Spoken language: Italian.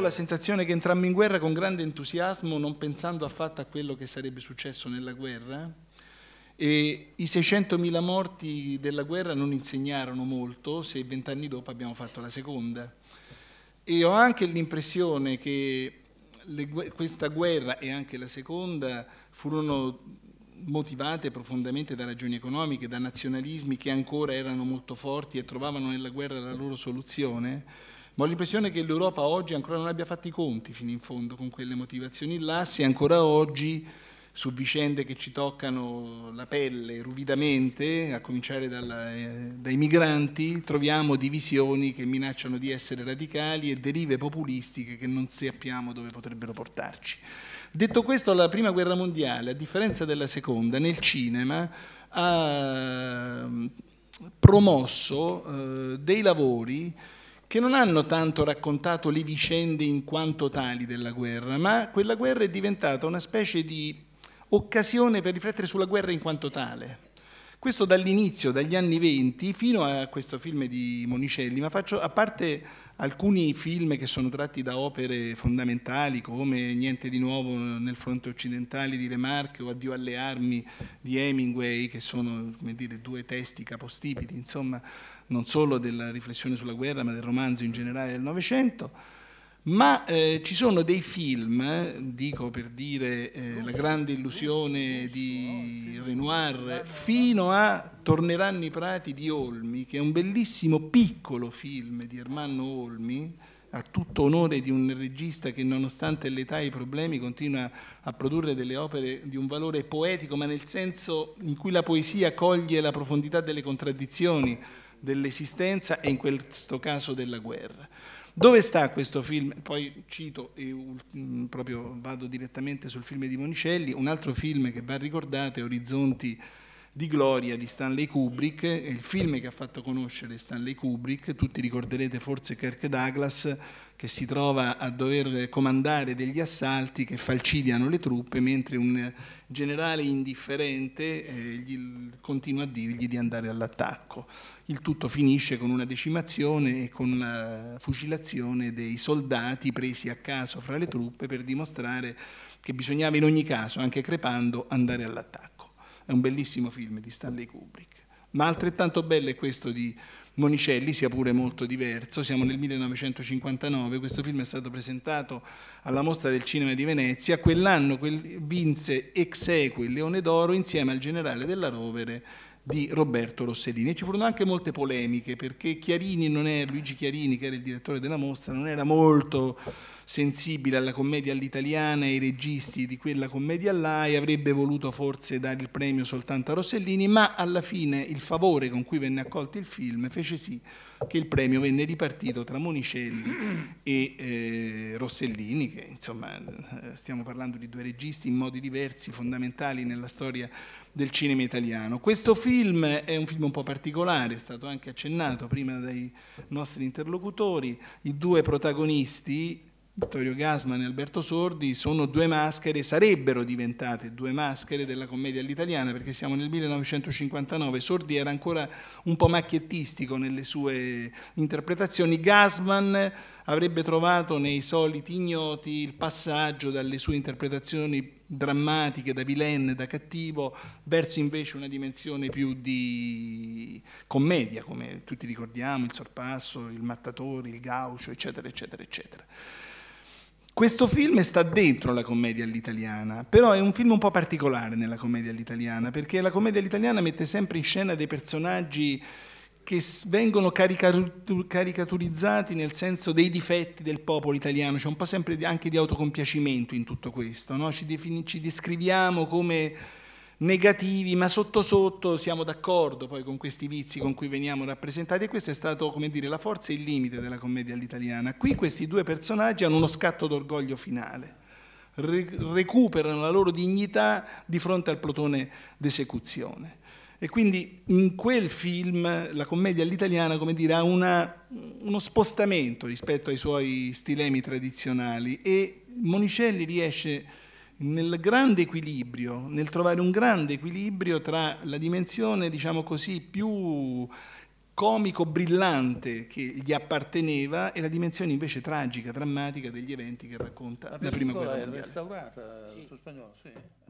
la sensazione che entrammo in guerra con grande entusiasmo, non pensando affatto a quello che sarebbe successo nella guerra. Eh? E I 600.000 morti della guerra non insegnarono molto se vent'anni dopo abbiamo fatto la seconda. E ho anche l'impressione che le, questa guerra e anche la seconda furono motivate profondamente da ragioni economiche, da nazionalismi che ancora erano molto forti e trovavano nella guerra la loro soluzione ma ho l'impressione che l'Europa oggi ancora non abbia fatto i conti fino in fondo con quelle motivazioni là, se ancora oggi su vicende che ci toccano la pelle ruvidamente, a cominciare dalla, eh, dai migranti, troviamo divisioni che minacciano di essere radicali e derive populistiche che non sappiamo dove potrebbero portarci. Detto questo, la prima guerra mondiale, a differenza della seconda, nel cinema ha mm, promosso eh, dei lavori che non hanno tanto raccontato le vicende in quanto tali della guerra, ma quella guerra è diventata una specie di occasione per riflettere sulla guerra in quanto tale. Questo dall'inizio, dagli anni 20, fino a questo film di Monicelli, ma faccio, a parte alcuni film che sono tratti da opere fondamentali come Niente di nuovo nel fronte occidentale di Remarque o Addio alle armi di Hemingway, che sono dire, due testi capostipiti, insomma, non solo della riflessione sulla guerra, ma del romanzo in generale del Novecento, ma eh, ci sono dei film, dico per dire eh, La grande illusione di Renoir, fino a Torneranno i prati di Olmi, che è un bellissimo piccolo film di Ermanno Olmi, a tutto onore di un regista che nonostante l'età e i problemi continua a produrre delle opere di un valore poetico, ma nel senso in cui la poesia coglie la profondità delle contraddizioni dell'esistenza e in questo caso della guerra. Dove sta questo film? Poi cito, e mm, proprio vado direttamente sul film di Monicelli, un altro film che va ricordato è Orizzonti di gloria di Stanley Kubrick, il film che ha fatto conoscere Stanley Kubrick, tutti ricorderete forse Kirk Douglas che si trova a dover comandare degli assalti che falcidiano le truppe mentre un generale indifferente eh, continua a dirgli di andare all'attacco. Il tutto finisce con una decimazione e con la fucilazione dei soldati presi a caso fra le truppe per dimostrare che bisognava in ogni caso, anche crepando, andare all'attacco è un bellissimo film di Stanley Kubrick. Ma altrettanto bello è questo di Monicelli, sia pure molto diverso, siamo nel 1959, questo film è stato presentato alla Mostra del Cinema di Venezia, quell'anno vinse ex equo il Leone d'Oro insieme al generale della Rovere di Roberto Rossellini. E ci furono anche molte polemiche perché Chiarini non è, Luigi Chiarini, che era il direttore della mostra, non era molto sensibile alla commedia all'italiana e ai registi di quella commedia là e avrebbe voluto forse dare il premio soltanto a Rossellini, ma alla fine il favore con cui venne accolto il film fece sì che il premio venne ripartito tra Monicelli e eh, Rossellini, che insomma eh, stiamo parlando di due registi in modi diversi, fondamentali nella storia del cinema italiano. Questo film è un film un po' particolare, è stato anche accennato prima dai nostri interlocutori, i due protagonisti, Vittorio Gasman e Alberto Sordi sono due maschere, sarebbero diventate due maschere della commedia all'italiana perché siamo nel 1959, Sordi era ancora un po' macchiettistico nelle sue interpretazioni, Gasman avrebbe trovato nei soliti ignoti il passaggio dalle sue interpretazioni drammatiche da vilenne, da cattivo, verso invece una dimensione più di commedia, come tutti ricordiamo, il sorpasso, il mattatore, il gaucho, eccetera, eccetera, eccetera. Questo film sta dentro la commedia all'italiana, però è un film un po' particolare nella commedia all'italiana, perché la commedia all'italiana mette sempre in scena dei personaggi che vengono caricaturizzati nel senso dei difetti del popolo italiano, c'è un po' sempre anche di autocompiacimento in tutto questo, no? ci, ci, descriviamo come negativi, ma sotto sotto siamo d'accordo poi con questi vizi con cui veniamo rappresentati e questa è stata come dire, la forza e il limite della commedia all'italiana. Qui questi due personaggi hanno uno scatto d'orgoglio finale, Re recuperano la loro dignità di fronte al plotone d'esecuzione. E quindi in quel film la commedia all'italiana, come dire, ha una, uno spostamento rispetto ai suoi stilemi tradizionali e Monicelli riesce nel grande equilibrio, nel trovare un grande equilibrio tra la dimensione, diciamo così, più comico brillante che gli apparteneva e la dimensione invece tragica, drammatica degli eventi che racconta la, la prima guerra mondiale. è restaurata sì. sul spagnolo, sì.